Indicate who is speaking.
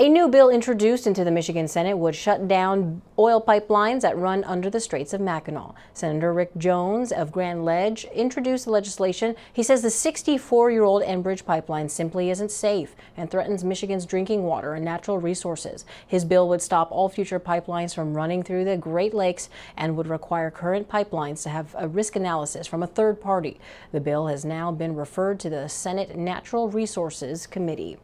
Speaker 1: A new bill introduced into the Michigan Senate would shut down oil pipelines that run under the Straits of Mackinac. Senator Rick Jones of Grand Ledge introduced the legislation. He says the 64-year-old Enbridge pipeline simply isn't safe and threatens Michigan's drinking water and natural resources. His bill would stop all future pipelines from running through the Great Lakes and would require current pipelines to have a risk analysis from a third party. The bill has now been referred to the Senate Natural Resources Committee.